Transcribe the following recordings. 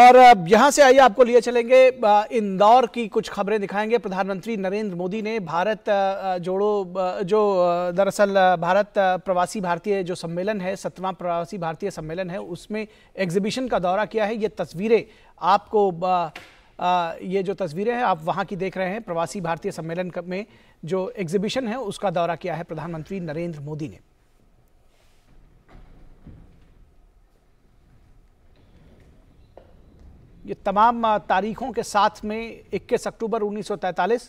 और यहाँ से आइए आपको लिए चलेंगे इंदौर की कुछ खबरें दिखाएंगे प्रधानमंत्री नरेंद्र मोदी ने भारत जोड़ो जो दरअसल भारत प्रवासी भारतीय जो सम्मेलन है सत्रवा प्रवासी भारतीय सम्मेलन है उसमें एग्जीबिशन का दौरा किया है ये तस्वीरें आपको ये जो तस्वीरें हैं आप वहाँ की देख रहे हैं प्रवासी भारतीय सम्मेलन में जो एग्जीबिशन है उसका दौरा किया है प्रधानमंत्री नरेंद्र मोदी ने ये तमाम तारीखों के साथ में 21 अक्टूबर 1943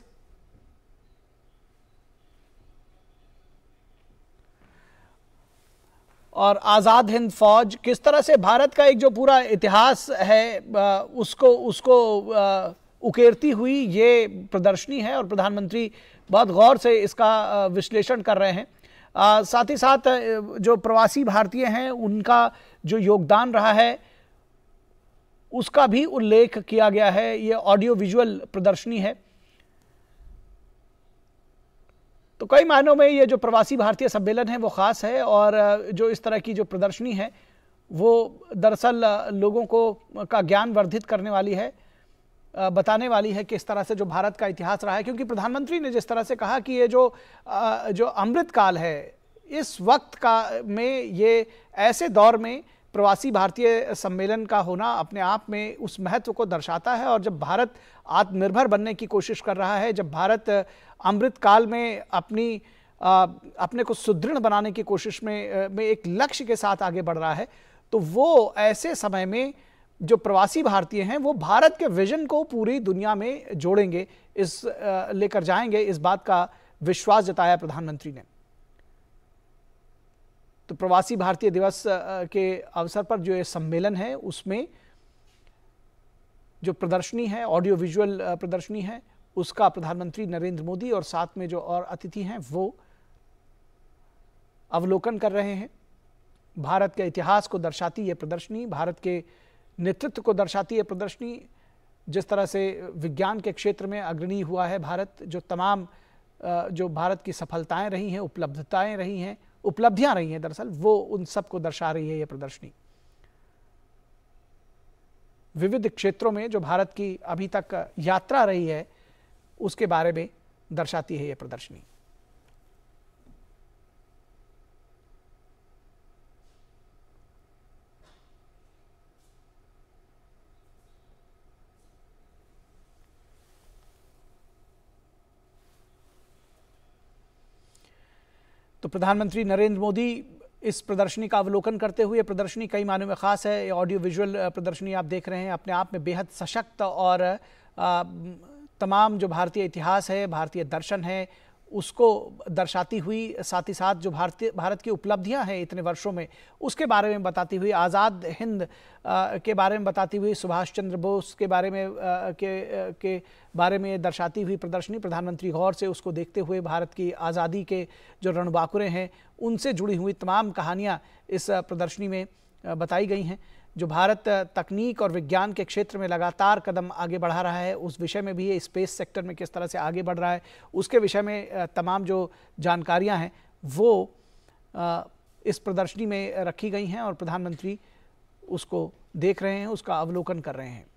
और आज़ाद हिंद फौज किस तरह से भारत का एक जो पूरा इतिहास है उसको उसको उकेरती हुई ये प्रदर्शनी है और प्रधानमंत्री बहुत गौर से इसका विश्लेषण कर रहे हैं साथ ही साथ जो प्रवासी भारतीय हैं उनका जो योगदान रहा है उसका भी उल्लेख किया गया है ये ऑडियो विजुअल प्रदर्शनी है तो कई मायनों में ये जो प्रवासी भारतीय सम्मेलन है वो ख़ास है और जो इस तरह की जो प्रदर्शनी है वो दरअसल लोगों को का ज्ञान वर्धित करने वाली है बताने वाली है कि इस तरह से जो भारत का इतिहास रहा है क्योंकि प्रधानमंत्री ने जिस तरह से कहा कि ये जो जो अमृत काल है इस वक्त का में ये ऐसे दौर में प्रवासी भारतीय सम्मेलन का होना अपने आप में उस महत्व को दर्शाता है और जब भारत आत्मनिर्भर बनने की कोशिश कर रहा है जब भारत अमृत काल में अपनी आ, अपने को सुदृढ़ बनाने की कोशिश में में एक लक्ष्य के साथ आगे बढ़ रहा है तो वो ऐसे समय में जो प्रवासी भारतीय हैं वो भारत के विजन को पूरी दुनिया में जोड़ेंगे इस लेकर जाएंगे इस बात का विश्वास जताया प्रधानमंत्री ने तो प्रवासी भारतीय दिवस के अवसर पर जो ये सम्मेलन है उसमें जो प्रदर्शनी है ऑडियो विजुअल प्रदर्शनी है उसका प्रधानमंत्री नरेंद्र मोदी और साथ में जो और अतिथि हैं वो अवलोकन कर रहे हैं भारत के इतिहास को दर्शाती ये प्रदर्शनी भारत के नेतृत्व को दर्शाती ये प्रदर्शनी जिस तरह से विज्ञान के क्षेत्र में अग्रणी हुआ है भारत जो तमाम जो भारत की सफलताएं रही हैं उपलब्धताएं रही हैं उपलब्धियां रही हैं दरअसल वो उन सबको दर्शा रही है ये प्रदर्शनी विविध क्षेत्रों में जो भारत की अभी तक यात्रा रही है उसके बारे में दर्शाती है ये प्रदर्शनी तो प्रधानमंत्री नरेंद्र मोदी इस प्रदर्शनी का अवलोकन करते हुए प्रदर्शनी कई मानों में ख़ास है ऑडियो विजुअल प्रदर्शनी आप देख रहे हैं अपने आप में बेहद सशक्त और तमाम जो भारतीय इतिहास है भारतीय दर्शन है उसको दर्शाती हुई साथ ही साथ जो भारतीय भारत की उपलब्धियां हैं इतने वर्षों में उसके बारे में बताती हुई आज़ाद हिंद के बारे में बताती हुई सुभाष चंद्र बोस के बारे में के के बारे में दर्शाती हुई प्रदर्शनी प्रधानमंत्री गौर से उसको देखते हुए भारत की आज़ादी के जो रणबाकुरे हैं उनसे जुड़ी हुई तमाम कहानियाँ इस प्रदर्शनी में बताई गई हैं जो भारत तकनीक और विज्ञान के क्षेत्र में लगातार कदम आगे बढ़ा रहा है उस विषय में भी ये स्पेस सेक्टर में किस तरह से आगे बढ़ रहा है उसके विषय में तमाम जो जानकारियां हैं वो इस प्रदर्शनी में रखी गई हैं और प्रधानमंत्री उसको देख रहे हैं उसका अवलोकन कर रहे हैं